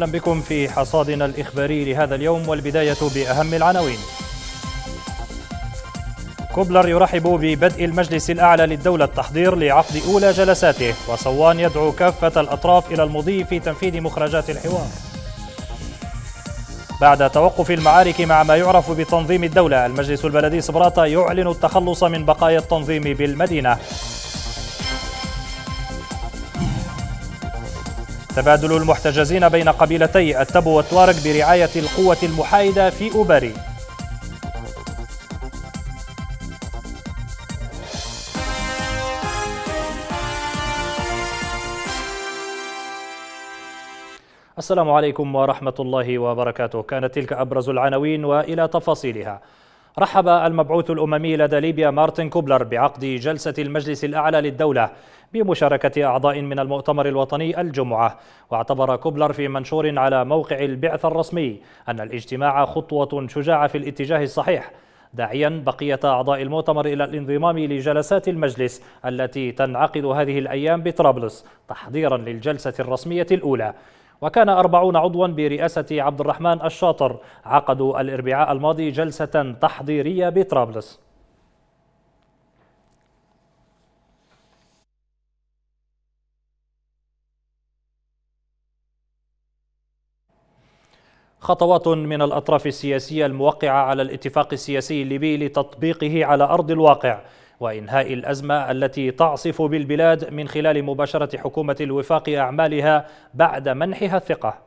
أهلا بكم في حصادنا الإخباري لهذا اليوم والبداية بأهم العناوين كوبلر يرحب ببدء المجلس الأعلى للدولة التحضير لعقد أولى جلساته وصوان يدعو كافة الأطراف إلى المضي في تنفيذ مخرجات الحوار بعد توقف المعارك مع ما يعرف بتنظيم الدولة المجلس البلدي سبراطة يعلن التخلص من بقايا التنظيم بالمدينة تبادل المحتجزين بين قبيلتي التبو والتوارك برعاية القوة المحايدة في أوبري السلام عليكم ورحمة الله وبركاته كانت تلك أبرز العناوين وإلى تفاصيلها رحب المبعوث الأممي لدى ليبيا مارتن كوبلر بعقد جلسة المجلس الأعلى للدولة بمشاركة أعضاء من المؤتمر الوطني الجمعة واعتبر كوبلر في منشور على موقع البعثة الرسمي أن الاجتماع خطوة شجاعة في الاتجاه الصحيح داعيا بقية أعضاء المؤتمر إلى الانضمام لجلسات المجلس التي تنعقد هذه الأيام بطرابلس تحضيرا للجلسة الرسمية الأولى وكان أربعون عضوا برئاسة عبد الرحمن الشاطر عقدوا الإربعاء الماضي جلسة تحضيرية بطرابلس خطوات من الأطراف السياسية الموقعة على الاتفاق السياسي الليبي لتطبيقه على أرض الواقع وإنهاء الأزمة التي تعصف بالبلاد من خلال مباشرة حكومة الوفاق أعمالها بعد منحها الثقة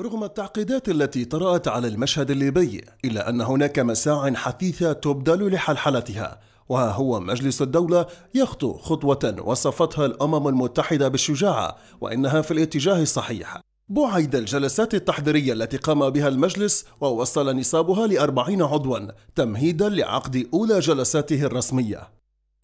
رغم التعقيدات التي طرأت على المشهد الليبي إلا أن هناك مساع حثيثة تبدل لحلحلتها وها هو مجلس الدولة يخطو خطوة وصفتها الأمم المتحدة بالشجاعة وإنها في الاتجاه الصحيح بعيد الجلسات التحضيرية التي قام بها المجلس ووصل نصابها لأربعين عضوا تمهيدا لعقد أولى جلساته الرسمية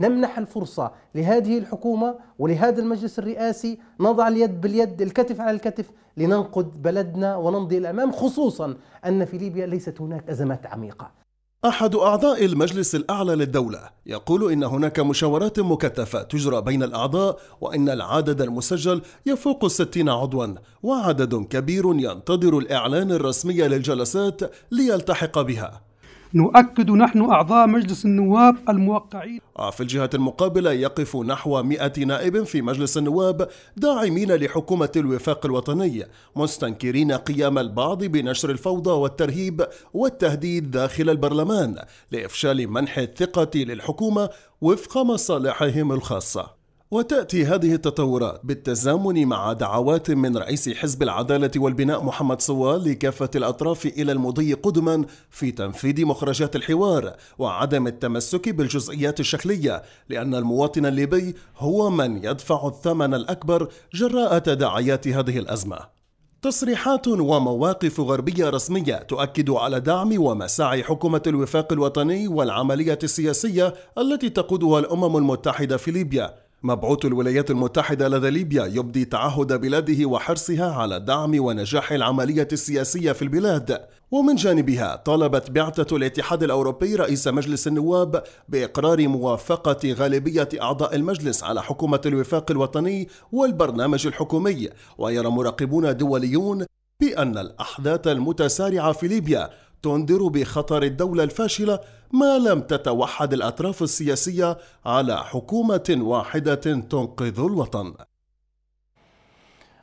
نمنح الفرصة لهذه الحكومة ولهذا المجلس الرئاسي نضع اليد باليد الكتف على الكتف لننقذ بلدنا ونمضي الأمام خصوصا أن في ليبيا ليست هناك أزمات عميقة أحد أعضاء المجلس الأعلى للدولة يقول إن هناك مشاورات مكثفة تجرى بين الأعضاء وإن العدد المسجل يفوق الستين عضوا وعدد كبير ينتظر الإعلان الرسمي للجلسات ليلتحق بها نؤكد نحن أعضاء مجلس النواب الموقعين آه، في الجهة المقابلة يقف نحو 100 نائب في مجلس النواب داعمين لحكومة الوفاق الوطني مستنكرين قيام البعض بنشر الفوضى والترهيب والتهديد داخل البرلمان لإفشال منح الثقة للحكومة وفق مصالحهم الخاصة وتأتي هذه التطورات بالتزامن مع دعوات من رئيس حزب العدالة والبناء محمد صوال لكافة الأطراف إلى المضي قدما في تنفيذ مخرجات الحوار وعدم التمسك بالجزئيات الشكلية لأن المواطن الليبي هو من يدفع الثمن الأكبر جراء تداعيات هذه الأزمة تصريحات ومواقف غربية رسمية تؤكد على دعم ومساعي حكومة الوفاق الوطني والعملية السياسية التي تقودها الأمم المتحدة في ليبيا مبعوث الولايات المتحدة لدى ليبيا يبدي تعهد بلاده وحرصها على دعم ونجاح العملية السياسية في البلاد ومن جانبها طالبت بعثة الاتحاد الأوروبي رئيس مجلس النواب بإقرار موافقة غالبية أعضاء المجلس على حكومة الوفاق الوطني والبرنامج الحكومي ويرى مراقبون دوليون بأن الأحداث المتسارعة في ليبيا تنذر بخطر الدولة الفاشلة ما لم تتوحد الأطراف السياسية على حكومة واحدة تنقذ الوطن.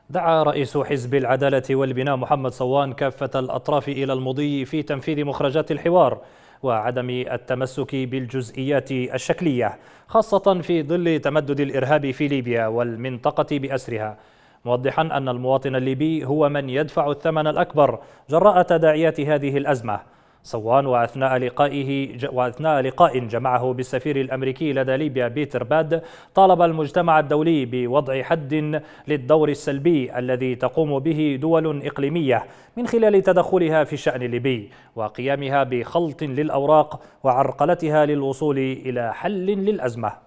دعا رئيس حزب العدالة والبناء محمد صوان كافة الأطراف إلى المضي في تنفيذ مخرجات الحوار وعدم التمسك بالجزئيات الشكلية خاصة في ظل تمدد الإرهاب في ليبيا والمنطقة بأسرها موضحا أن المواطن الليبي هو من يدفع الثمن الأكبر جراء تداعيات هذه الأزمة صوان وأثناء لقائه وأثناء لقاء جمعه بالسفير الأمريكي لدى ليبيا بيتر باد طالب المجتمع الدولي بوضع حد للدور السلبي الذي تقوم به دول إقليمية من خلال تدخلها في الشأن الليبي وقيامها بخلط للأوراق وعرقلتها للوصول إلى حل للأزمة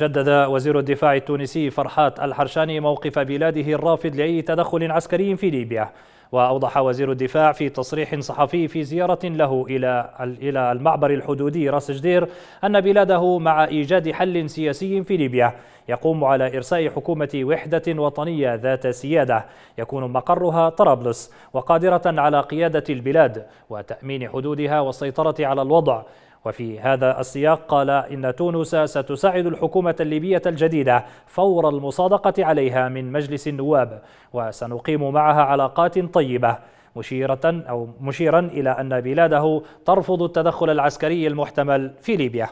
جدد وزير الدفاع التونسي فرحات الحرشاني موقف بلاده الرافض لأي تدخل عسكري في ليبيا وأوضح وزير الدفاع في تصريح صحفي في زيارة له إلى إلى المعبر الحدودي راس جدير أن بلاده مع إيجاد حل سياسي في ليبيا يقوم على إرساء حكومة وحدة وطنية ذات سيادة يكون مقرها طرابلس وقادرة على قيادة البلاد وتأمين حدودها والسيطرة على الوضع وفي هذا السياق قال إن تونس ستساعد الحكومة الليبية الجديدة فور المصادقة عليها من مجلس النواب وسنقيم معها علاقات طيبة مشيرة أو مشيرا إلى أن بلاده ترفض التدخل العسكري المحتمل في ليبيا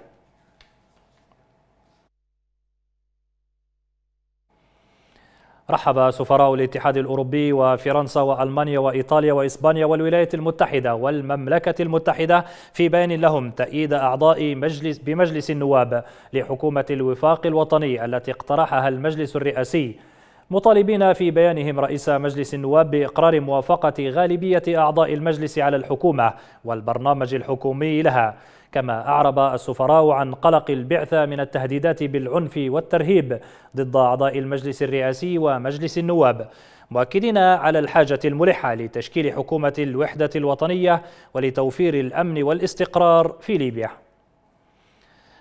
رحب سفراء الاتحاد الأوروبي وفرنسا وألمانيا وإيطاليا وإسبانيا والولايات المتحدة والمملكة المتحدة في بيان لهم تأييد أعضاء مجلس بمجلس النواب لحكومة الوفاق الوطني التي اقترحها المجلس الرئاسي مطالبين في بيانهم رئيس مجلس النواب بإقرار موافقة غالبية أعضاء المجلس على الحكومة والبرنامج الحكومي لها كما أعرب السفراء عن قلق البعثة من التهديدات بالعنف والترهيب ضد أعضاء المجلس الرئاسي ومجلس النواب مؤكدين على الحاجة الملحة لتشكيل حكومة الوحدة الوطنية ولتوفير الأمن والاستقرار في ليبيا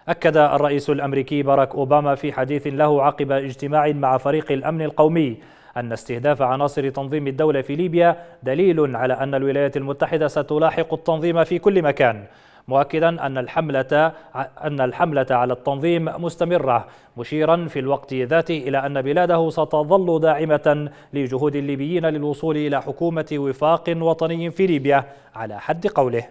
أكد الرئيس الأمريكي باراك أوباما في حديث له عقب اجتماع مع فريق الأمن القومي أن استهداف عناصر تنظيم الدولة في ليبيا دليل على أن الولايات المتحدة ستلاحق التنظيم في كل مكان مؤكدا أن الحملة أن الحملة على التنظيم مستمرة مشيرا في الوقت ذاته إلى أن بلاده ستظل داعمة لجهود الليبيين للوصول إلى حكومة وفاق وطني في ليبيا على حد قوله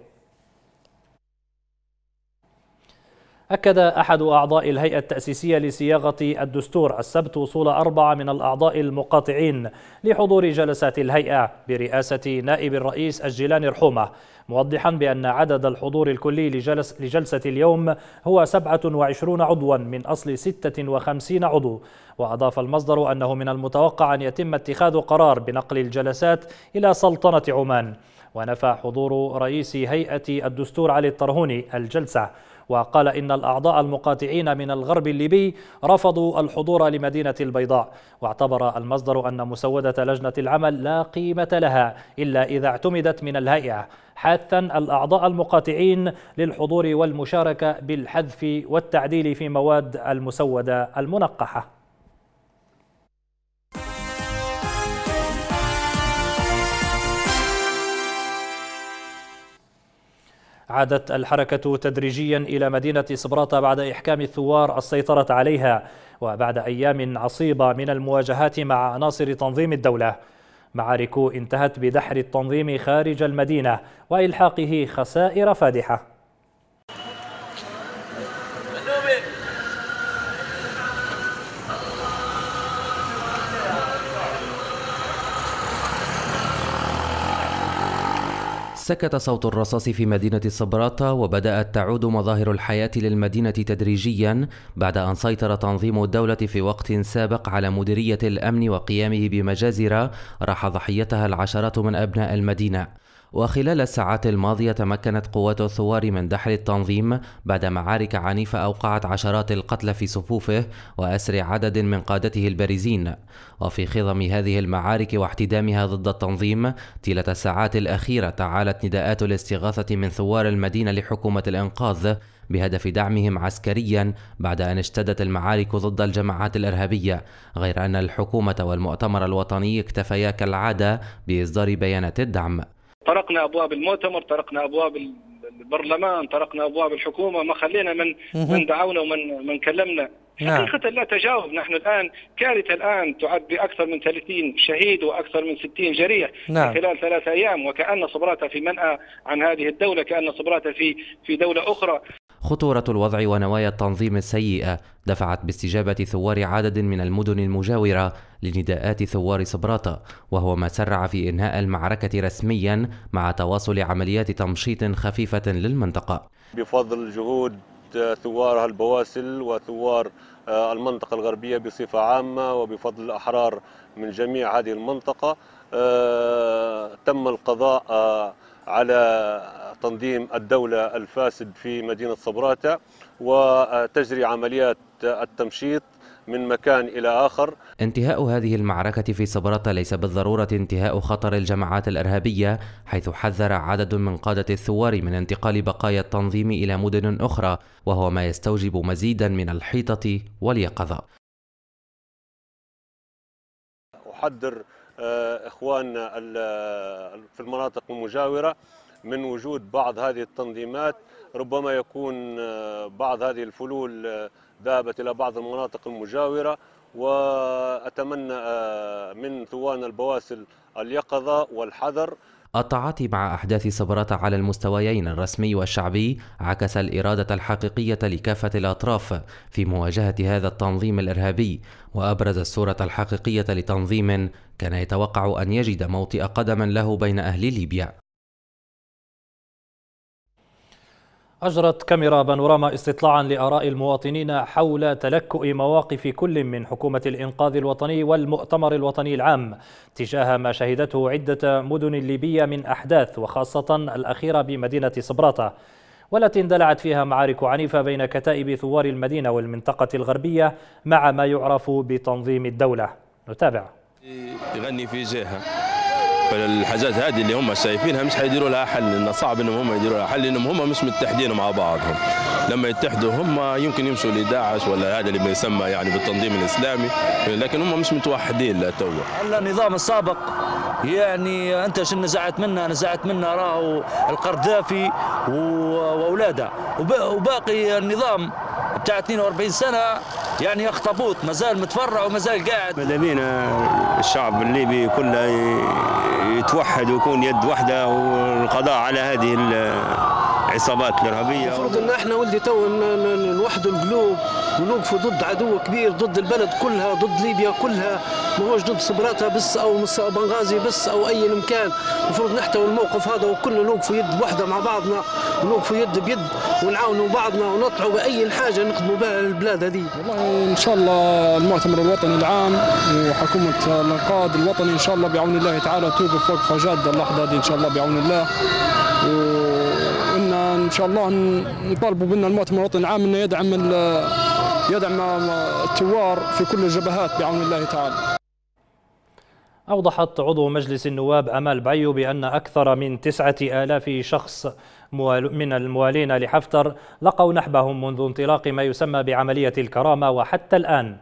أكد أحد أعضاء الهيئة التأسيسية لصياغة الدستور السبت وصول أربعة من الأعضاء المقاطعين لحضور جلسات الهيئة برئاسة نائب الرئيس الجيلاني رحومة موضحا بأن عدد الحضور الكلي لجلس لجلسة اليوم هو 27 عضوا من أصل 56 عضو وأضاف المصدر أنه من المتوقع أن يتم اتخاذ قرار بنقل الجلسات إلى سلطنة عمان ونفى حضور رئيس هيئة الدستور علي الطرهوني الجلسة وقال إن الأعضاء المقاطعين من الغرب الليبي رفضوا الحضور لمدينة البيضاء واعتبر المصدر أن مسودة لجنة العمل لا قيمة لها إلا إذا اعتمدت من الهيئة حاثا الأعضاء المقاطعين للحضور والمشاركة بالحذف والتعديل في مواد المسودة المنقحة عادت الحركة تدريجيا إلى مدينة صبراتة بعد إحكام الثوار السيطرة عليها وبعد أيام عصيبة من المواجهات مع عناصر تنظيم الدولة معارك انتهت بدحر التنظيم خارج المدينة وإلحاقه خسائر فادحة سكت صوت الرصاص في مدينة صبراتة وبدأت تعود مظاهر الحياة للمدينة تدريجيا بعد أن سيطر تنظيم الدولة في وقت سابق على مديرية الأمن وقيامه بمجازر راح ضحيتها العشرات من أبناء المدينة وخلال الساعات الماضية تمكنت قوات الثوار من دحر التنظيم بعد معارك عنيفة أوقعت عشرات القتلى في صفوفه وأسر عدد من قادته البارزين وفي خضم هذه المعارك واحتدامها ضد التنظيم طيلة الساعات الأخيرة تعالت نداءات الاستغاثة من ثوار المدينة لحكومة الإنقاذ بهدف دعمهم عسكريا بعد أن اشتدت المعارك ضد الجماعات الإرهابية غير أن الحكومة والمؤتمر الوطني اكتفيا كالعادة بإصدار بيانات الدعم طرقنا ابواب المؤتمر طرقنا ابواب البرلمان طرقنا ابواب الحكومه ما خلينا من من دعونا ومن من كلمنا نعم. حقيقة لا تجاوب نحن الآن كارثة الآن تعد بأكثر من 30 شهيد وأكثر من 60 جريح نعم. خلال ثلاثة أيام وكأن صبراتها في منأى عن هذه الدولة كأن صبراتها في في دولة أخرى خطورة الوضع ونوايا التنظيم السيئة دفعت باستجابة ثوار عدد من المدن المجاورة لنداءات ثوار صبراتة وهو ما سرع في إنهاء المعركة رسميا مع تواصل عمليات تمشيط خفيفة للمنطقة بفضل جهود ثوار البواسل وثوار آه، المنطقة الغربية بصفة عامة وبفضل الأحرار من جميع هذه المنطقة آه، تم القضاء آه، على تنظيم الدولة الفاسد في مدينة صبراتة وتجري عمليات التمشيط من مكان إلى آخر انتهاء هذه المعركة في صبراتة ليس بالضرورة انتهاء خطر الجماعات الإرهابية حيث حذر عدد من قادة الثوار من انتقال بقايا التنظيم إلى مدن أخرى وهو ما يستوجب مزيدا من الحيطة واليقظة أحذر آه، إخواننا في المناطق المجاورة من وجود بعض هذه التنظيمات ربما يكون آه، بعض هذه الفلول آه، ذهبت إلى بعض المناطق المجاورة وأتمنى من ثوان البواسل اليقظة والحذر التعاطي مع أحداث صبرتا على المستويين الرسمي والشعبي عكس الإرادة الحقيقية لكافة الأطراف في مواجهة هذا التنظيم الإرهابي وأبرز الصورة الحقيقية لتنظيم كان يتوقع أن يجد موطئ قدم له بين أهل ليبيا أجرت كاميرا بانوراما استطلاعا لآراء المواطنين حول تلكؤ مواقف كل من حكومة الإنقاذ الوطني والمؤتمر الوطني العام تجاه ما شهدته عدة مدن ليبية من أحداث وخاصة الأخيرة بمدينة صبراتة والتي اندلعت فيها معارك عنيفة بين كتائب ثوار المدينة والمنطقة الغربية مع ما يعرف بتنظيم الدولة نتابع يغني في جهة فالحاجات هذه اللي هم شايفينها مش حيديروا لها حل لان صعب انهم هم يديروا لها حل لانهم هم مش متحدين مع بعضهم لما يتحدوا هم يمكن يمشوا لداعش ولا هذا اللي بيسمى يعني بالتنظيم الاسلامي لكن هم مش متوحدين لتوا النظام السابق يعني انت شن نزعت منا نزعت منا راهو القردافي واولاده وباقي النظام بتاع 42 سنه يعني اخطبوط مازال متفرع ومازال قاعد ماذا بينا الشعب الليبي كله يتوحد ويكون يد واحده والقضاء على هذه عصابات ارهابيه المفروض ان احنا ولدي تو نوحدوا القلوب ونوقفوا ضد عدو كبير ضد البلد كلها ضد ليبيا كلها ماهوش ضد صبراتها بس او بنغازي بس او اي مكان المفروض نحتوي الموقف هذا وكلنا نوقفوا يد واحده مع بعضنا ونوقفوا يد بيد ونعاونوا بعضنا ونطلعوا باي حاجه نخدموا بها البلاد هذه والله ان شاء الله المؤتمر الوطني العام وحكومه الانقاذ الوطني ان شاء الله بعون الله تعالى توقف وقفه جاده اللحظه هذه ان شاء الله بعون الله و... شاء الله نطالبوا بأن المؤتمر الوطني العام أنه يدعم يدعم الثوار في كل الجبهات بعون الله تعالى أوضحت عضو مجلس النواب أمال بعيو بأن أكثر من تسعة آلاف شخص من الموالين لحفتر لقوا نحبهم منذ انطلاق ما يسمى بعملية الكرامة وحتى الآن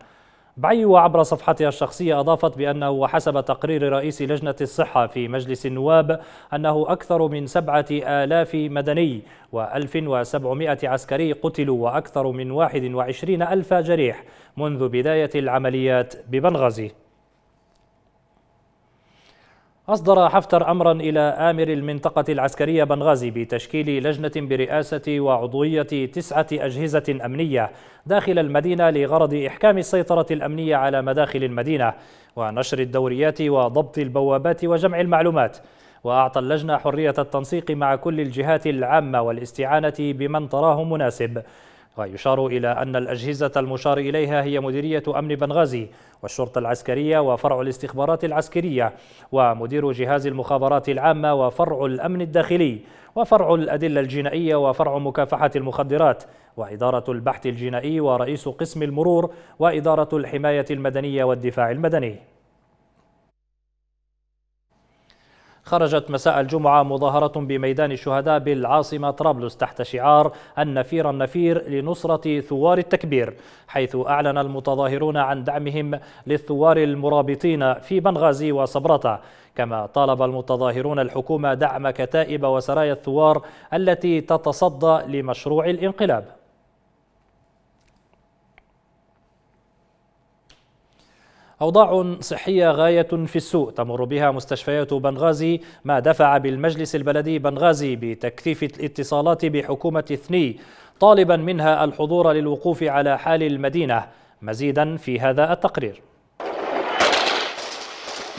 بعي وعبر صفحتها الشخصية أضافت بأنه وحسب تقرير رئيس لجنة الصحة في مجلس النواب أنه أكثر من سبعة آلاف مدني و وسبعمائة عسكري قتلوا وأكثر من واحد وعشرين ألف جريح منذ بداية العمليات ببنغازي أصدر حفتر أمرا إلى آمر المنطقة العسكرية بنغازي بتشكيل لجنة برئاسة وعضوية تسعة أجهزة أمنية داخل المدينة لغرض إحكام السيطرة الأمنية على مداخل المدينة ونشر الدوريات وضبط البوابات وجمع المعلومات وأعطى اللجنة حرية التنسيق مع كل الجهات العامة والاستعانة بمن تراه مناسب ويشار إلى أن الأجهزة المشار إليها هي مديرية أمن بنغازي والشرطة العسكرية وفرع الاستخبارات العسكرية ومدير جهاز المخابرات العامة وفرع الأمن الداخلي وفرع الأدلة الجنائية وفرع مكافحة المخدرات وإدارة البحث الجنائي ورئيس قسم المرور وإدارة الحماية المدنية والدفاع المدني خرجت مساء الجمعة مظاهرة بميدان الشهداء بالعاصمة طرابلس تحت شعار النفير النفير لنصرة ثوار التكبير حيث أعلن المتظاهرون عن دعمهم للثوار المرابطين في بنغازي وصبرتا كما طالب المتظاهرون الحكومة دعم كتائب وسرايا الثوار التي تتصدى لمشروع الانقلاب أوضاع صحية غاية في السوء تمر بها مستشفيات بنغازي ما دفع بالمجلس البلدي بنغازي بتكثيف الاتصالات بحكومة ثني طالبا منها الحضور للوقوف على حال المدينة مزيدا في هذا التقرير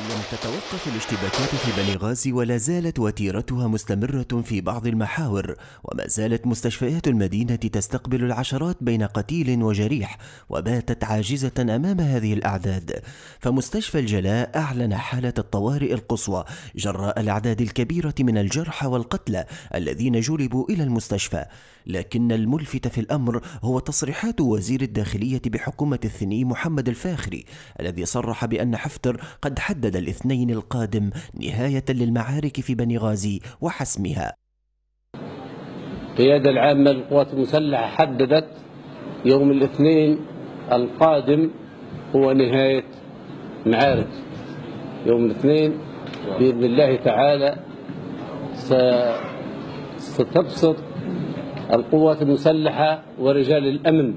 لم تتوقف الاشتباكات في بني ولا زالت وتيرتها مستمرة في بعض المحاور وما زالت مستشفيات المدينة تستقبل العشرات بين قتيل وجريح وباتت عاجزة أمام هذه الأعداد فمستشفى الجلاء أعلن حالة الطوارئ القصوى جراء الأعداد الكبيرة من الجرحى والقتلى الذين جلبوا إلى المستشفى لكن الملفت في الأمر هو تصريحات وزير الداخلية بحكومة الثني محمد الفاخري الذي صرح بأن حفتر قد حدد لدى الاثنين القادم نهاية للمعارك في بني غازي وحسمها القيادة العامة للقوات المسلحة حددت يوم الاثنين القادم هو نهاية معارك يوم الاثنين بإذن الله تعالى ستبسط القوات المسلحة ورجال الأمن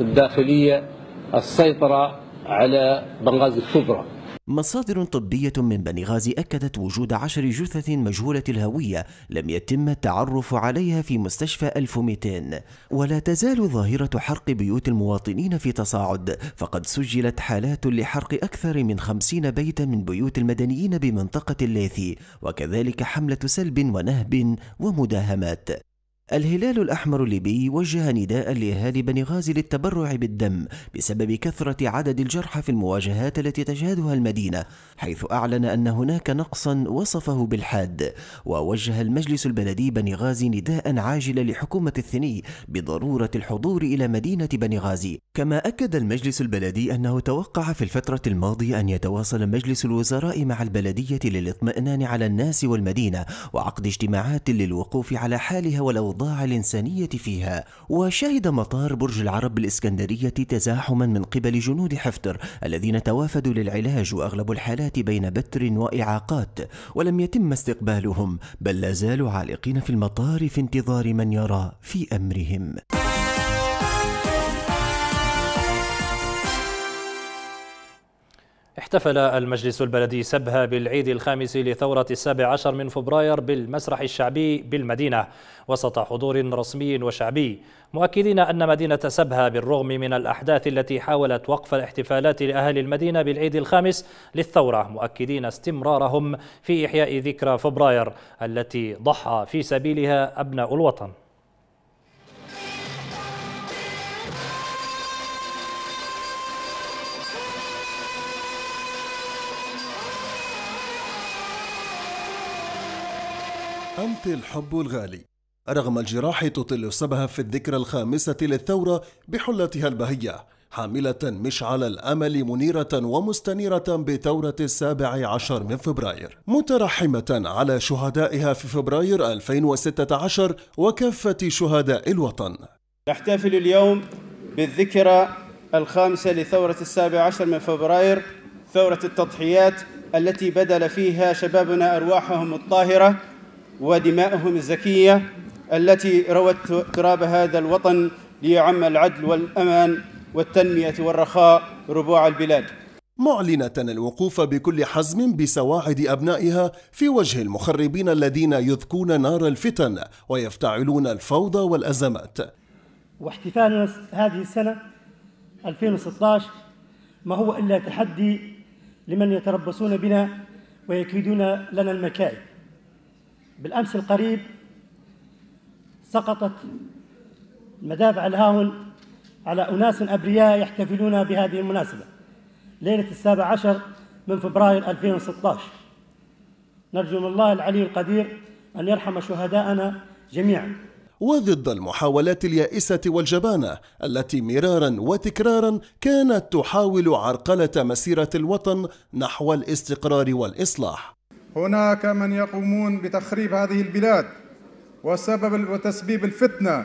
الداخلية السيطرة على بنغازي الكبرى مصادر طبية من بنغازي أكدت وجود عشر جثث مجهولة الهوية لم يتم التعرف عليها في مستشفى 1200 ولا تزال ظاهرة حرق بيوت المواطنين في تصاعد فقد سجلت حالات لحرق أكثر من 50 بيتا من بيوت المدنيين بمنطقة الليثي وكذلك حملة سلب ونهب ومداهمات الهلال الأحمر الليبي وجه نداء لأهالي بني غازي للتبرع بالدم بسبب كثرة عدد الجرحى في المواجهات التي تشهدها المدينة حيث أعلن أن هناك نقصا وصفه بالحاد ووجه المجلس البلدي بني غازي نداء عاجلا لحكومة الثني بضرورة الحضور إلى مدينة بني غازي كما أكد المجلس البلدي أنه توقع في الفترة الماضية أن يتواصل مجلس الوزراء مع البلدية للاطمئنان على الناس والمدينة وعقد اجتماعات للوقوف على حالها ولو الأوضاع الإنسانية فيها وشهد مطار برج العرب بالإسكندرية تزاحما من قبل جنود حفتر الذين توافدوا للعلاج وأغلب الحالات بين بتر وإعاقات ولم يتم استقبالهم بل لا زالوا عالقين في المطار في انتظار من يرى في أمرهم احتفل المجلس البلدي سبها بالعيد الخامس لثورة السابع عشر من فبراير بالمسرح الشعبي بالمدينة وسط حضور رسمي وشعبي مؤكدين أن مدينة سبها بالرغم من الأحداث التي حاولت وقف الاحتفالات لأهل المدينة بالعيد الخامس للثورة مؤكدين استمرارهم في إحياء ذكرى فبراير التي ضحى في سبيلها أبناء الوطن أنت الحب الغالي رغم الجراح تطل سبها في الذكرى الخامسة للثورة بحلتها البهية حاملة مشعل الأمل منيرة ومستنيرة بثورة السابع عشر من فبراير مترحمة على شهدائها في فبراير 2016 وكافة شهداء الوطن نحتفل اليوم بالذكرى الخامسة لثورة السابع عشر من فبراير ثورة التضحيات التي بذل فيها شبابنا أرواحهم الطاهرة ودماءهم الزكية التي روت تراب هذا الوطن ليعم العدل والأمان والتنمية والرخاء ربوع البلاد معلنة الوقوف بكل حزم بسواعد أبنائها في وجه المخربين الذين يذكون نار الفتن ويفتعلون الفوضى والأزمات واحتفالنا هذه السنة 2016 ما هو إلا تحدي لمن يتربصون بنا ويكيدون لنا المكائد بالأمس القريب سقطت مدافع الهاون على أناس أبرياء يحتفلون بهذه المناسبة ليلة السابع عشر من فبراير 2016 نرجو من الله العلي القدير أن يرحم شهداءنا جميعا وضد المحاولات اليائسة والجبانة التي مرارا وتكرارا كانت تحاول عرقلة مسيرة الوطن نحو الاستقرار والإصلاح هناك من يقومون بتخريب هذه البلاد وسبب وتسبيب الفتنه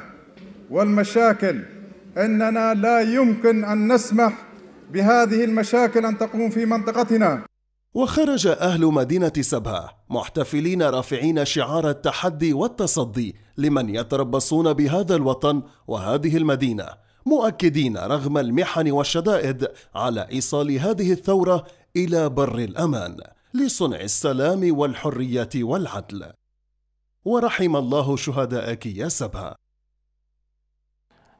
والمشاكل اننا لا يمكن ان نسمح بهذه المشاكل ان تقوم في منطقتنا وخرج اهل مدينه سبها محتفلين رافعين شعار التحدي والتصدي لمن يتربصون بهذا الوطن وهذه المدينه مؤكدين رغم المحن والشدائد على ايصال هذه الثوره الى بر الامان لصنع السلام والحريه والعدل ورحم الله شهدائك يا سبا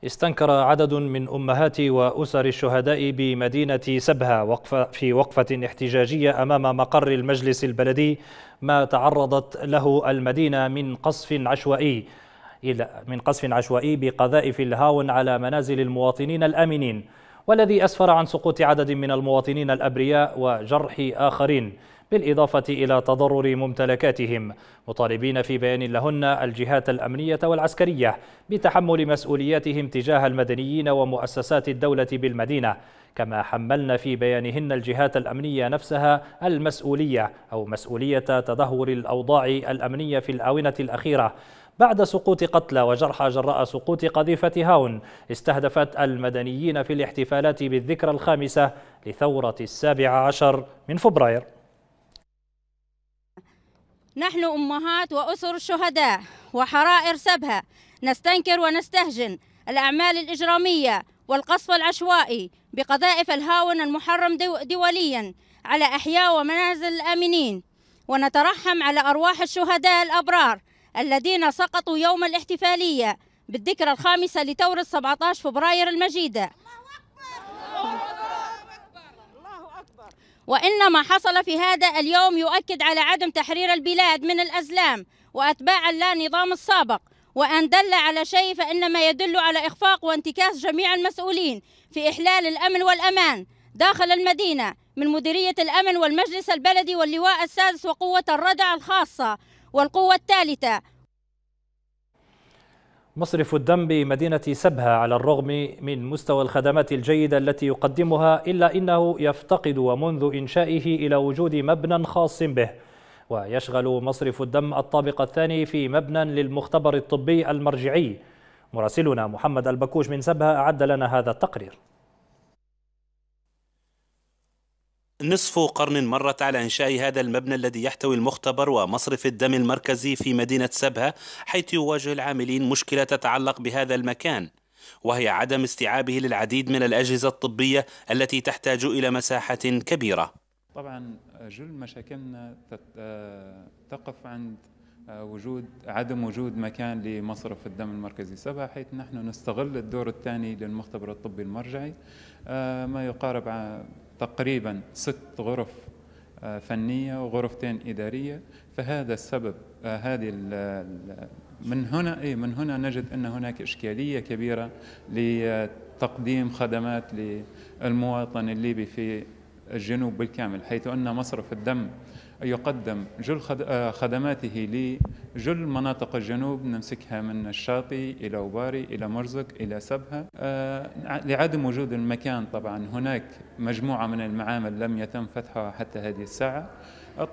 استنكر عدد من أمهات وأسر الشهداء بمدينة سبها وقفة في وقفة احتجاجية أمام مقر المجلس البلدي ما تعرضت له المدينة من قصف عشوائي من قصف عشوائي بقذائف الهاون على منازل المواطنين الآمنين والذي أسفر عن سقوط عدد من المواطنين الأبرياء وجرح آخرين بالإضافة إلى تضرر ممتلكاتهم مطالبين في بيان لهن الجهات الأمنية والعسكرية بتحمل مسؤولياتهم تجاه المدنيين ومؤسسات الدولة بالمدينة كما حملن في بيانهن الجهات الأمنية نفسها المسؤولية أو مسؤولية تدهور الأوضاع الأمنية في الآونة الأخيرة بعد سقوط قتلى وجرحى جراء سقوط قذيفة هاون استهدفت المدنيين في الاحتفالات بالذكرى الخامسة لثورة السابع عشر من فبراير نحن أمهات وأسر الشهداء وحرائر سبها نستنكر ونستهجن الأعمال الإجرامية والقصف العشوائي بقذائف الهاون المحرم دوليا على أحياء ومنازل الآمنين ونترحم على أرواح الشهداء الأبرار الذين سقطوا يوم الاحتفالية بالذكرى الخامسة لثورة 17 فبراير المجيدة وإن ما حصل في هذا اليوم يؤكد على عدم تحرير البلاد من الأزلام وأتباع اللا نظام السابق وأن دل على شيء فإنما يدل على إخفاق وانتكاس جميع المسؤولين في إحلال الأمن والأمان داخل المدينة من مديرية الأمن والمجلس البلدي واللواء السادس وقوة الردع الخاصة والقوة الثالثة مصرف الدم بمدينة سبها على الرغم من مستوى الخدمات الجيدة التي يقدمها إلا إنه يفتقد ومنذ إنشائه إلى وجود مبنى خاص به ويشغل مصرف الدم الطابق الثاني في مبنى للمختبر الطبي المرجعي مراسلنا محمد البكوش من سبها أعد لنا هذا التقرير نصف قرن مرت على إنشاء هذا المبنى الذي يحتوي المختبر ومصرف الدم المركزي في مدينة سبهة حيث يواجه العاملين مشكلة تتعلق بهذا المكان وهي عدم استيعابه للعديد من الأجهزة الطبية التي تحتاج إلى مساحة كبيرة طبعا جل مشاكلنا تقف عند وجود عدم وجود مكان لمصرف الدم المركزي سبا حيث نحن نستغل الدور الثاني للمختبر الطبي المرجعي آه، ما يقارب تقريبا ست غرف آه، فنية وغرفتين إدارية فهذا السبب آه، هذه من هنا إيه من هنا نجد أن هناك إشكالية كبيرة لتقديم خدمات للمواطن الليبي في الجنوب بالكامل حيث أن مصرف الدم يقدم جل آه، خدماته لجل مناطق الجنوب نمسكها من الشاطئ إلى وباري إلى مرزق إلى سبها آه، لعدم وجود المكان طبعا هناك مجموعة من المعامل لم يتم فتحها حتى هذه الساعة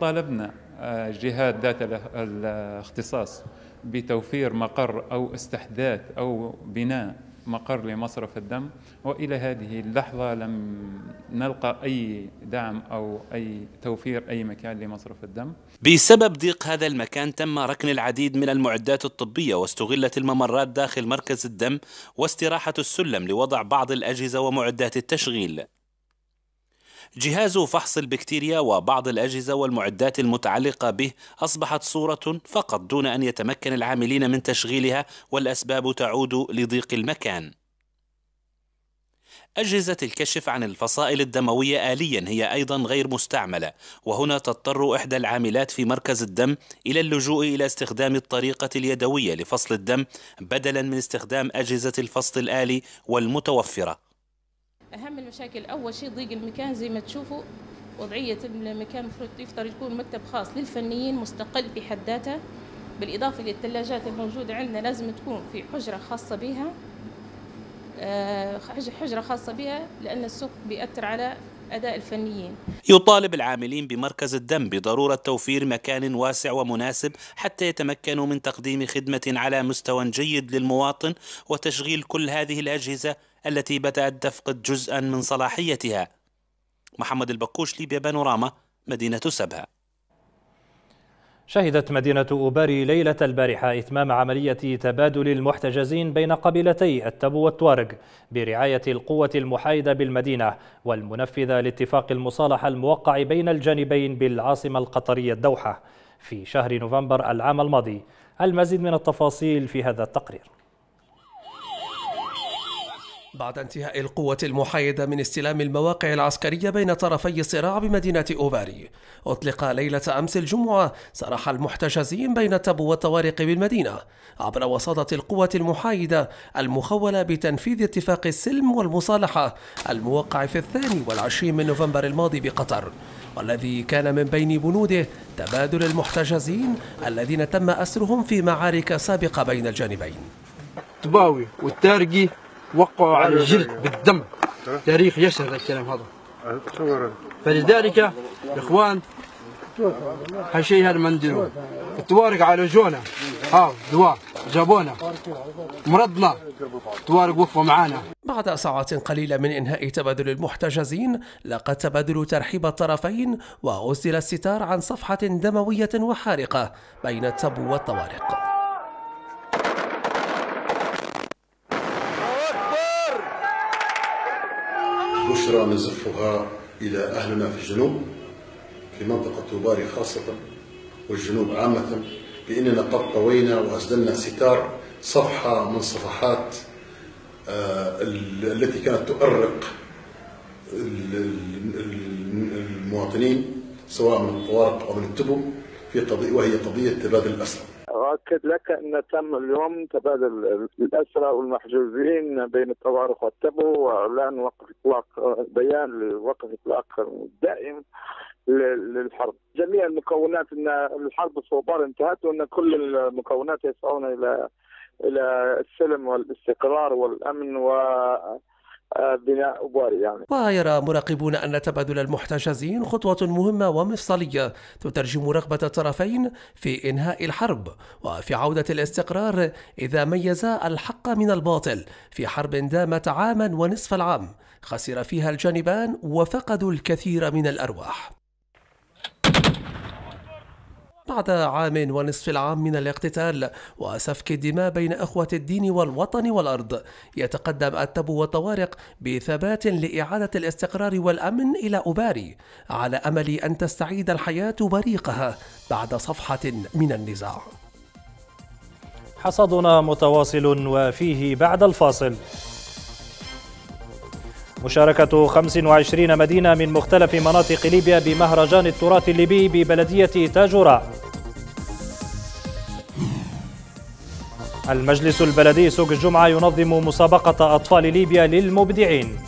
طالبنا آه، جهات ذات الاختصاص بتوفير مقر أو استحداث أو بناء مقر لمصرف الدم والى هذه اللحظه لم نلقى اي دعم او اي توفير اي مكان لمصرف الدم. بسبب ضيق هذا المكان تم ركن العديد من المعدات الطبيه واستغلت الممرات داخل مركز الدم واستراحه السلم لوضع بعض الاجهزه ومعدات التشغيل. جهاز فحص البكتيريا وبعض الأجهزة والمعدات المتعلقة به أصبحت صورة فقط دون أن يتمكن العاملين من تشغيلها والأسباب تعود لضيق المكان. أجهزة الكشف عن الفصائل الدموية آليا هي أيضا غير مستعملة وهنا تضطر إحدى العاملات في مركز الدم إلى اللجوء إلى استخدام الطريقة اليدوية لفصل الدم بدلا من استخدام أجهزة الفصل الآلي والمتوفرة اهم المشاكل اول شيء ضيق المكان زي ما تشوفوا وضعيه المكان المفروض يفطر يكون مكتب خاص للفنيين مستقل في حد ذاته بالاضافه للثلاجات الموجوده عندنا لازم تكون في حجره خاصه بها آه، حجره خاصه بها لان السوق بيأثر على أداء الفنيين يطالب العاملين بمركز الدم بضرورة توفير مكان واسع ومناسب حتى يتمكنوا من تقديم خدمة على مستوى جيد للمواطن وتشغيل كل هذه الأجهزة التي بدأت تفقد جزءا من صلاحيتها محمد البكوش ليبيا بانوراما مدينة سبها شهدت مدينة أوباري ليلة البارحة إتمام عملية تبادل المحتجزين بين قبيلتي التبو والتوارق برعاية القوة المحايدة بالمدينة والمنفذة لاتفاق المصالحة الموقع بين الجانبين بالعاصمة القطرية الدوحة في شهر نوفمبر العام الماضي المزيد من التفاصيل في هذا التقرير بعد انتهاء القوة المحايدة من استلام المواقع العسكرية بين طرفي الصراع بمدينة أوباري أطلق ليلة أمس الجمعة سراح المحتجزين بين التبو والطوارق بالمدينة عبر وساطة القوة المحايدة المخولة بتنفيذ اتفاق السلم والمصالحة الموقع في الثاني والعشرين من نوفمبر الماضي بقطر والذي كان من بين بنوده تبادل المحتجزين الذين تم أسرهم في معارك سابقة بين الجانبين تباوي والتارجي وقعوا على الجلد بالدم تاريخ يشهد الكلام هذا فلذلك يا اخوان هالشيء هذا ما التوارق الطوارق عالجونا ها دواء جابونا مرضنا طوارق وقفوا معانا بعد ساعات قليلة من إنهاء تبادل المحتجزين لقد تبادل ترحيب الطرفين وأزل الستار عن صفحة دموية وحارقة بين التبو والطوارق بشرى نزفها إلى أهلنا في الجنوب في منطقة توباري خاصة والجنوب عامة بأننا قد طوينا وأسدلنا ستار صفحة من صفحات آه، التي كانت تؤرق المواطنين سواء من الطوارق أو من التبو في قضية وهي قضية تبادل الأسرى اؤكد لك أن تم اليوم تبادل الأسرى والمحجوزين بين الطوارق والتبو وإعلان وقف إطلاق بيان لوقف إطلاق دائم للحرب جميع المكونات أن الحرب الصوبار انتهت وأن كل المكونات يسعون إلى إلى السلم والاستقرار والأمن و بناء أبوار يعني ويرى مراقبون أن تبادل المحتجزين خطوة مهمة ومفصلية تترجم رغبة الطرفين في إنهاء الحرب وفي عودة الاستقرار إذا ميزا الحق من الباطل في حرب دامت عاما ونصف العام خسر فيها الجانبان وفقدوا الكثير من الأرواح بعد عام ونصف العام من الاقتتال وسفك الدماء بين أخوة الدين والوطن والأرض يتقدم التبو والطوارق بثبات لإعادة الاستقرار والأمن إلى أوباري على أمل أن تستعيد الحياة بريقها بعد صفحة من النزاع حصدنا متواصل وفيه بعد الفاصل مشاركة 25 مدينة من مختلف مناطق ليبيا بمهرجان التراث الليبي ببلدية تاجورا المجلس البلدي سوق الجمعة ينظم مسابقة أطفال ليبيا للمبدعين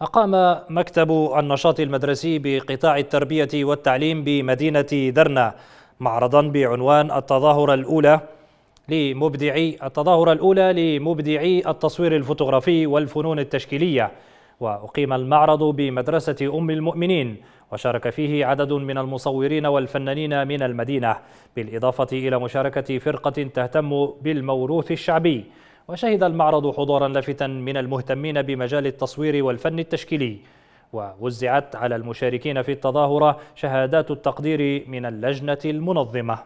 أقام مكتب النشاط المدرسي بقطاع التربية والتعليم بمدينة درنا معرضا بعنوان التظاهرة الأولى لمبدعي التظاهرة الأولى لمبدعي التصوير الفوتوغرافي والفنون التشكيلية وأقيم المعرض بمدرسة أم المؤمنين وشارك فيه عدد من المصورين والفنانين من المدينة بالإضافة إلى مشاركة فرقة تهتم بالموروث الشعبي وشهد المعرض حضورا لافتا من المهتمين بمجال التصوير والفن التشكيلي ووزعت على المشاركين في التظاهرة شهادات التقدير من اللجنة المنظمة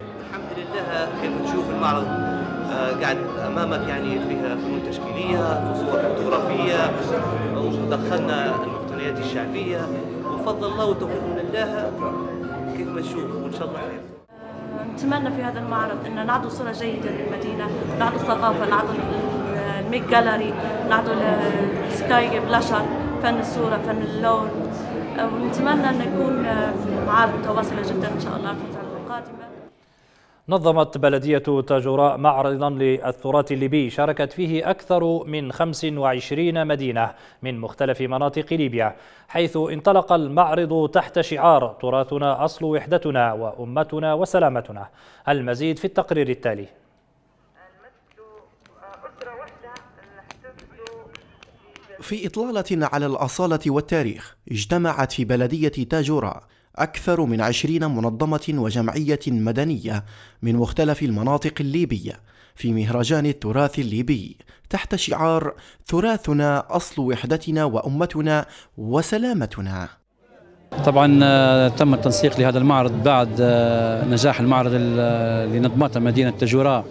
الحمد لله كيف تشوف المعرض آه، قاعد امامك يعني فيها فنون تشكيليه صور فوتوغرافيه ودخلنا المقتنيات الشعبيه وبفضل الله وتوفيق من الله كيف ما تشوف وان شاء الله خير نتمنى في هذا المعرض ان نعطوا صوره جيده للمدينه نعطوا الثقافه نعطوا الميك جالري نعطوا السكاي بلاشر فن الصوره فن اللون ونتمنى ان يكون آه، معرض متواصله جدا ان شاء الله في الفتره القادمه نظمت بلدية تاجوراء معرضا للثرات الليبي شاركت فيه أكثر من 25 مدينة من مختلف مناطق ليبيا حيث انطلق المعرض تحت شعار تراثنا أصل وحدتنا وأمتنا وسلامتنا المزيد في التقرير التالي في إطلالة على الأصالة والتاريخ اجتمعت في بلدية تاجوراء أكثر من عشرين منظمة وجمعية مدنية من مختلف المناطق الليبية في مهرجان التراث الليبي تحت شعار تراثنا أصل وحدتنا وأمتنا وسلامتنا طبعا آه، تم التنسيق لهذا المعرض بعد آه، نجاح المعرض اللي آه، نظمته مدينة تجوراء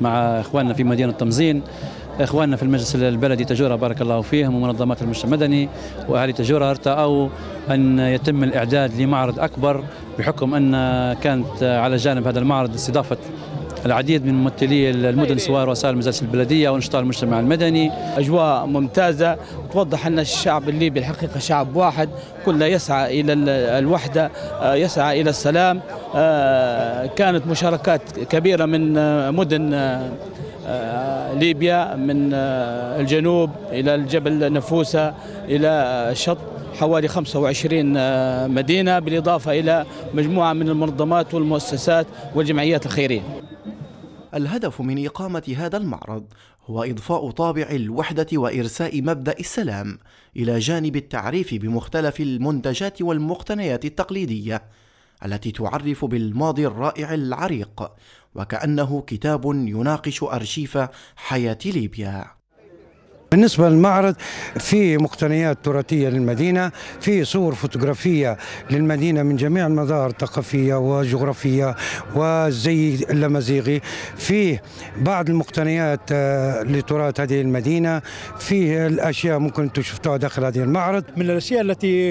مع إخواننا في مدينة تمزين اخواننا في المجلس البلدي تجوره بارك الله فيهم ومنظمات المجتمع المدني واهالي تجوره ارتأوا ان يتم الاعداد لمعرض اكبر بحكم ان كانت على جانب هذا المعرض استضافه العديد من ممثلي المدن سواء رؤساء المجالس البلديه وانشطاء المجتمع المدني. اجواء ممتازه توضح ان الشعب الليبي الحقيقه شعب واحد كله يسعى الى الوحده آه، يسعى الى السلام آه، كانت مشاركات كبيره من آه، مدن آه، ليبيا من آه، الجنوب إلى الجبل نفوسة إلى شط حوالي 25 آه، مدينة بالإضافة إلى مجموعة من المنظمات والمؤسسات والجمعيات الخيرية الهدف من إقامة هذا المعرض هو إضفاء طابع الوحدة وإرساء مبدأ السلام إلى جانب التعريف بمختلف المنتجات والمقتنيات التقليدية التي تعرف بالماضي الرائع العريق وكأنه كتاب يناقش أرشيف حياة ليبيا بالنسبة للمعرض في مقتنيات تراثية للمدينة في صور فوتوغرافية للمدينة من جميع المظاهر الثقافية وجغرافية والزي اللمزيغي فيه بعض المقتنيات آه، لتراث هذه المدينة فيه الأشياء ممكن أنتم شفتوها داخل هذه المعرض من الأشياء التي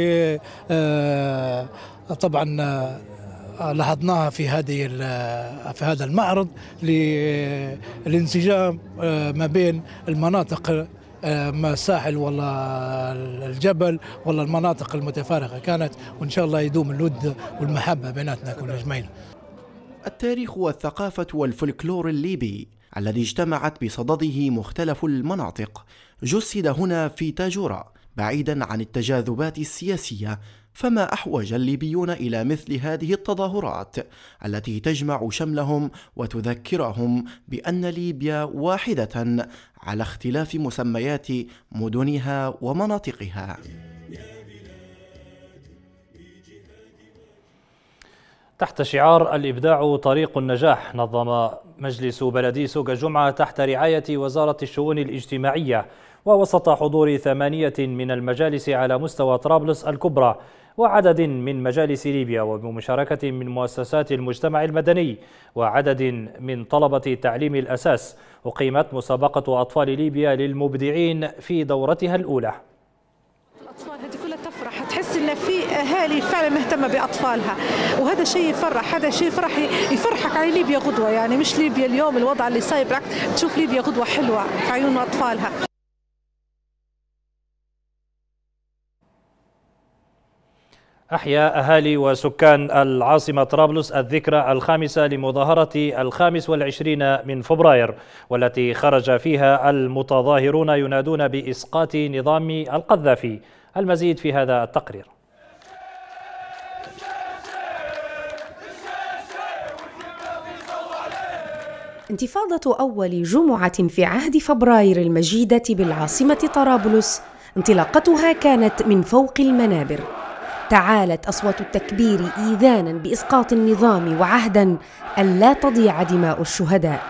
آه، طبعا آه، لاحظناها في هذه آه، في هذا المعرض للانسجام آه، ما بين المناطق ما الساحل ولا الجبل ولا المناطق المتفارقة كانت وإن شاء الله يدوم الود والمحبة بيناتنا كل أجمعين التاريخ والثقافة والفولكلور الليبي الذي اجتمعت بصدده مختلف المناطق جسد هنا في تاجورا بعيدا عن التجاذبات السياسية فما أحوج الليبيون إلى مثل هذه التظاهرات التي تجمع شملهم وتذكرهم بأن ليبيا واحدة على اختلاف مسميات مدنها ومناطقها. تحت شعار الإبداع طريق النجاح نظم مجلس بلدي سوق الجمعة تحت رعاية وزارة الشؤون الاجتماعية ووسط حضور ثمانية من المجالس على مستوى طرابلس الكبرى وعدد من مجالس ليبيا وبمشاركة من مؤسسات المجتمع المدني وعدد من طلبة تعليم الأساس أقيمت مسابقة أطفال ليبيا للمبدعين في دورتها الأولى الأطفال هذه كلها تفرح تحس إن في أهالي فعلا مهتمة بأطفالها وهذا شيء يفرح هذا شيء يفرح يفرحك على ليبيا قدوة يعني مش ليبيا اليوم الوضع اللي صايبك تشوف ليبيا قدوة حلوة في عيون أطفالها أحيا أهالي وسكان العاصمة طرابلس الذكرى الخامسة لمظاهرة الخامس والعشرين من فبراير والتي خرج فيها المتظاهرون ينادون بإسقاط نظام القذافي المزيد في هذا التقرير انتفاضة أول جمعة في عهد فبراير المجيدة بالعاصمة طرابلس انطلاقتها كانت من فوق المنابر تعالت اصوات التكبير ايذانا باسقاط النظام وعهدا الا تضيع دماء الشهداء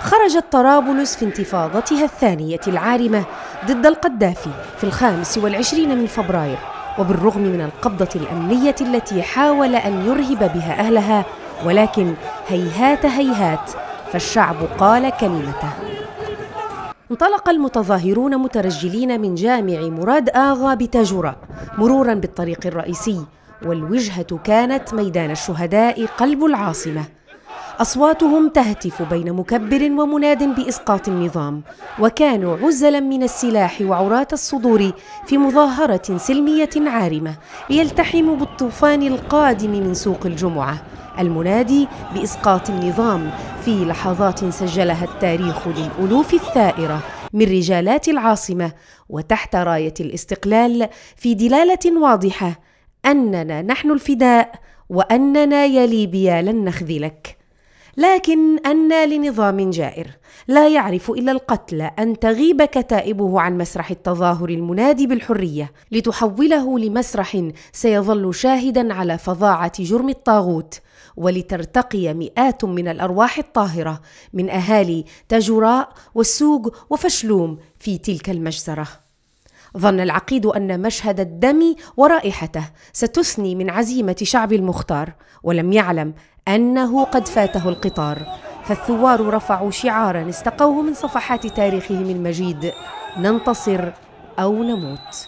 خرجت طرابلس في انتفاضتها الثانيه العارمه ضد القذافي في الخامس والعشرين من فبراير وبالرغم من القبضه الامنيه التي حاول ان يرهب بها اهلها ولكن هيهات هيهات فالشعب قال كلمته انطلق المتظاهرون مترجلين من جامع مراد آغا بتاجورة مرورا بالطريق الرئيسي والوجهة كانت ميدان الشهداء قلب العاصمة أصواتهم تهتف بين مكبر ومناد بإسقاط النظام وكانوا عزلا من السلاح وعرات الصدور في مظاهرة سلمية عارمة ليلتحموا بالطوفان القادم من سوق الجمعة المنادي بإسقاط النظام في لحظات سجلها التاريخ للألوف الثائرة من رجالات العاصمة وتحت راية الاستقلال في دلالة واضحة أننا نحن الفداء وأننا يا ليبيا لن نخذلك لكن أن لنظام جائر لا يعرف إلا القتل أن تغيب كتائبه عن مسرح التظاهر المنادي بالحرية لتحوله لمسرح سيظل شاهدا على فظاعة جرم الطاغوت ولترتقي مئات من الارواح الطاهره من اهالي تجراء والسوق وفشلوم في تلك المجزره ظن العقيد ان مشهد الدم ورائحته ستثني من عزيمه شعب المختار ولم يعلم انه قد فاته القطار فالثوار رفعوا شعارا استقوه من صفحات تاريخهم المجيد ننتصر او نموت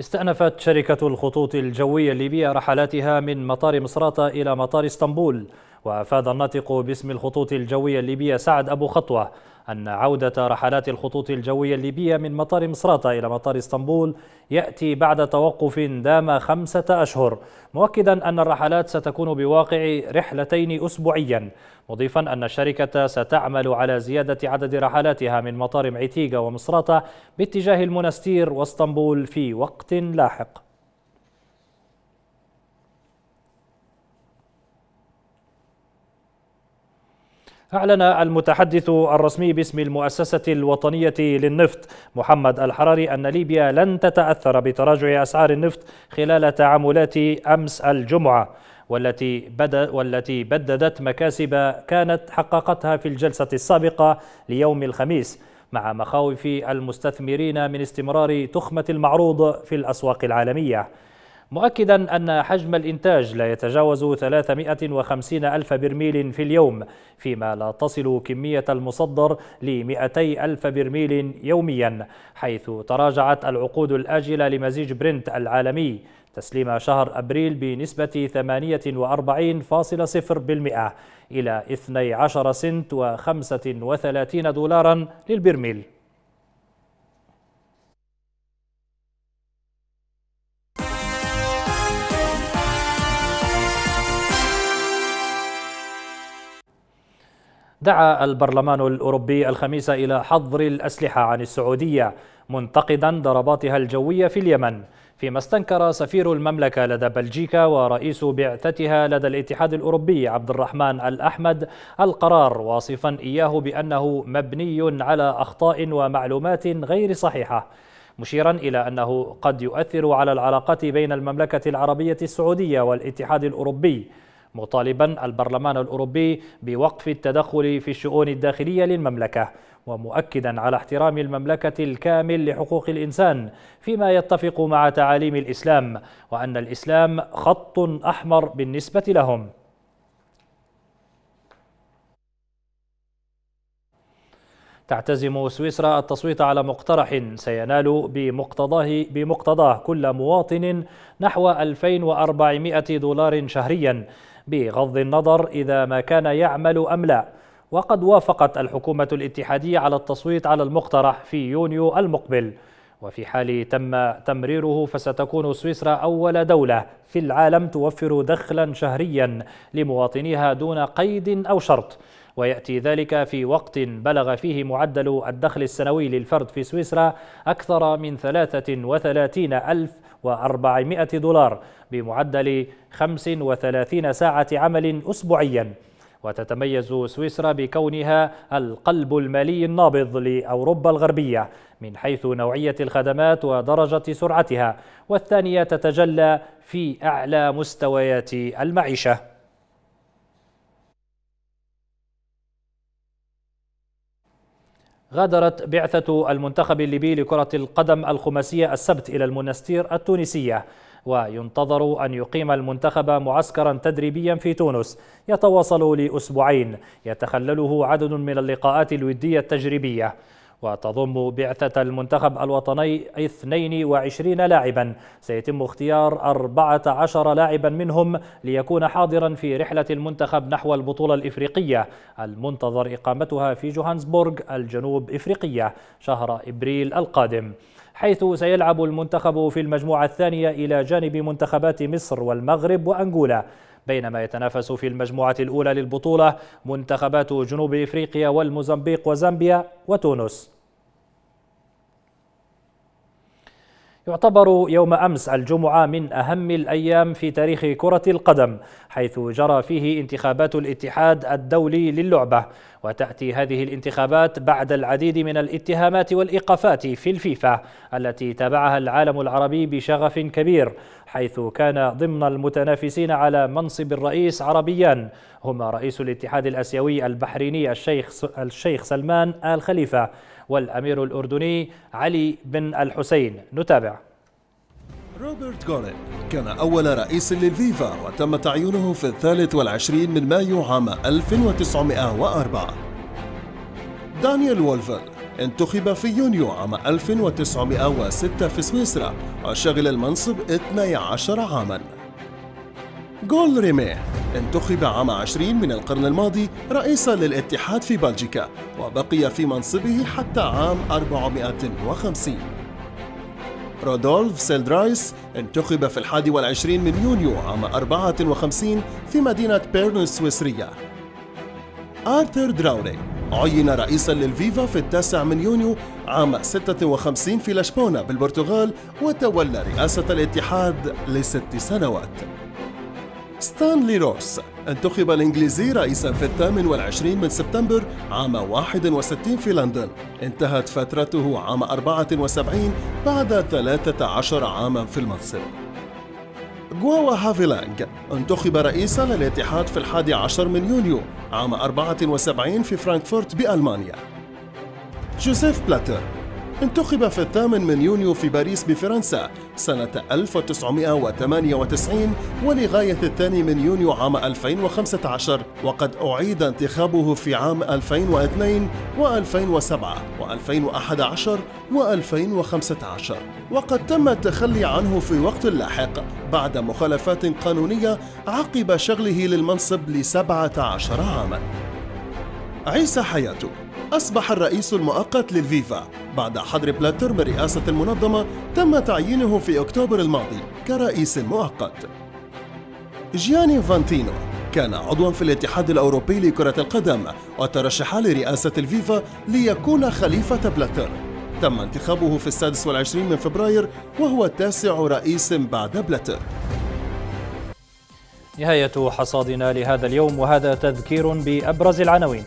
استأنفت شركة الخطوط الجوية الليبية رحلاتها من مطار مصراتة إلى مطار اسطنبول وأفاد الناطق باسم الخطوط الجوية الليبية سعد أبو خطوة أن عودة رحلات الخطوط الجوية الليبية من مطار مصراتة إلى مطار اسطنبول يأتي بعد توقف دام خمسة أشهر مؤكدا أن الرحلات ستكون بواقع رحلتين أسبوعيا مضيفا أن الشركة ستعمل على زيادة عدد رحلاتها من مطار معتيقة ومصراتة باتجاه المنستير واسطنبول في وقت لاحق أعلن المتحدث الرسمي باسم المؤسسة الوطنية للنفط محمد الحراري أن ليبيا لن تتأثر بتراجع أسعار النفط خلال تعاملات أمس الجمعة والتي بدأ والتي بددت مكاسب كانت حققتها في الجلسة السابقة ليوم الخميس مع مخاوف المستثمرين من استمرار تخمة المعروض في الأسواق العالمية مؤكدا أن حجم الإنتاج لا يتجاوز 350 ألف برميل في اليوم فيما لا تصل كمية المصدر ل 200 ألف برميل يوميا حيث تراجعت العقود الآجلة لمزيج برنت العالمي تسليم شهر أبريل بنسبة 48.0% إلى 12 سنت و35 دولارا للبرميل دعا البرلمان الأوروبي الخميس إلى حظر الأسلحة عن السعودية منتقدا ضرباتها الجوية في اليمن فيما استنكر سفير المملكة لدى بلجيكا ورئيس بعثتها لدى الاتحاد الأوروبي عبد الرحمن الأحمد القرار واصفا إياه بأنه مبني على أخطاء ومعلومات غير صحيحة مشيرا إلى أنه قد يؤثر على العلاقات بين المملكة العربية السعودية والاتحاد الأوروبي مطالبا البرلمان الأوروبي بوقف التدخل في الشؤون الداخلية للمملكة ومؤكدا على احترام المملكة الكامل لحقوق الإنسان فيما يتفق مع تعاليم الإسلام وأن الإسلام خط أحمر بالنسبة لهم تعتزم سويسرا التصويت على مقترح سينال بمقتضاه بمقتضاه كل مواطن نحو 2400 دولار شهريا بغض النظر إذا ما كان يعمل أم لا وقد وافقت الحكومة الاتحادية على التصويت على المقترح في يونيو المقبل وفي حال تم تمريره فستكون سويسرا أول دولة في العالم توفر دخلا شهريا لمواطنيها دون قيد أو شرط ويأتي ذلك في وقت بلغ فيه معدل الدخل السنوي للفرد في سويسرا أكثر من 33 ألف و400 دولار بمعدل 35 ساعة عمل أسبوعياً وتتميز سويسرا بكونها القلب المالي النابض لأوروبا الغربية من حيث نوعية الخدمات ودرجة سرعتها والثانية تتجلى في أعلى مستويات المعيشة غادرت بعثة المنتخب الليبي لكرة القدم الخماسية السبت إلى المنستير التونسية وينتظر أن يقيم المنتخب معسكرا تدريبيا في تونس يتواصل لأسبوعين يتخلله عدد من اللقاءات الودية التجريبية وتضم بعثة المنتخب الوطني 22 لاعبا سيتم اختيار 14 لاعبا منهم ليكون حاضرا في رحلة المنتخب نحو البطولة الإفريقية المنتظر إقامتها في جوهانسبورغ الجنوب إفريقية شهر إبريل القادم حيث سيلعب المنتخب في المجموعة الثانية إلى جانب منتخبات مصر والمغرب وأنغولا بينما يتنافس في المجموعة الأولى للبطولة منتخبات جنوب إفريقيا والموزمبيق وزامبيا وتونس يعتبر يوم أمس الجمعة من أهم الأيام في تاريخ كرة القدم حيث جرى فيه انتخابات الاتحاد الدولي للعبة وتأتي هذه الانتخابات بعد العديد من الاتهامات والإيقافات في الفيفا التي تابعها العالم العربي بشغف كبير حيث كان ضمن المتنافسين على منصب الرئيس عربيان هما رئيس الاتحاد الأسيوي البحريني الشيخ الشيخ سلمان آل خليفة والأمير الأردني علي بن الحسين نتابع روبرت غورين كان أول رئيس للفيفا وتم تعيينه في الثالث والعشرين من مايو عام 1904 دانيال وولفر انتخب في يونيو عام 1906 في سويسرا وشغل المنصب 12 عاماً جول ريميه انتخب عام 20 من القرن الماضي رئيسا للاتحاد في بلجيكا وبقي في منصبه حتى عام 450 رودولف سيلدرايس انتخب في الحادي والعشرين من يونيو عام 54 في مدينة بيرن السويسرية آرثر دراوري عين رئيسا للفيفا في التاسع من يونيو عام 56 في لشبونة بالبرتغال وتولى رئاسة الاتحاد لست سنوات ستانلي روس انتخب الإنجليزي رئيسا في الثامن والعشرين من سبتمبر عام 61 في لندن انتهت فترته عام 74 بعد 13 عاما في المنصب جواوا هافيلانج انتخب رئيسا للاتحاد في الحادي عشر من يونيو عام 74 في فرانكفورت بألمانيا جوزيف بلاتر انتخب في الثامن من يونيو في باريس بفرنسا سنة 1998 ولغاية الثاني من يونيو عام 2015 وقد أعيد انتخابه في عام 2002 و2007 و2011 و2015 وقد تم التخلي عنه في وقت لاحق بعد مخالفات قانونية عقب شغله للمنصب ل 17 عاما عيسى حياته أصبح الرئيس المؤقت للفيفا بعد حظر بلاتر من رئاسة المنظمة تم تعيينه في أكتوبر الماضي كرئيس مؤقت جياني فانتينو كان عضوا في الاتحاد الأوروبي لكرة القدم وترشح لرئاسة الفيفا ليكون خليفة بلاتر تم انتخابه في السادس والعشرين من فبراير وهو تاسع رئيس بعد بلاتر نهاية حصادنا لهذا اليوم وهذا تذكير بأبرز العناوين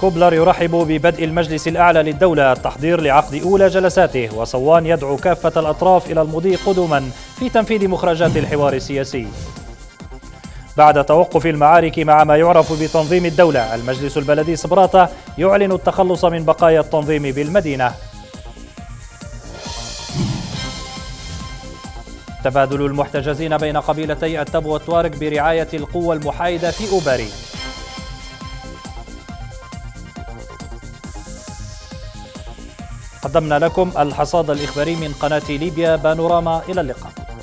كوبلر يرحب ببدء المجلس الأعلى للدولة التحضير لعقد أولى جلساته وصوان يدعو كافة الأطراف إلى المضي قدما في تنفيذ مخرجات الحوار السياسي بعد توقف المعارك مع ما يعرف بتنظيم الدولة المجلس البلدي صبراتة يعلن التخلص من بقايا التنظيم بالمدينة تبادل المحتجزين بين قبيلتي التب والتوارك برعاية القوة المحايدة في أوباري قدمنا لكم الحصاد الإخباري من قناة ليبيا بانوراما إلى اللقاء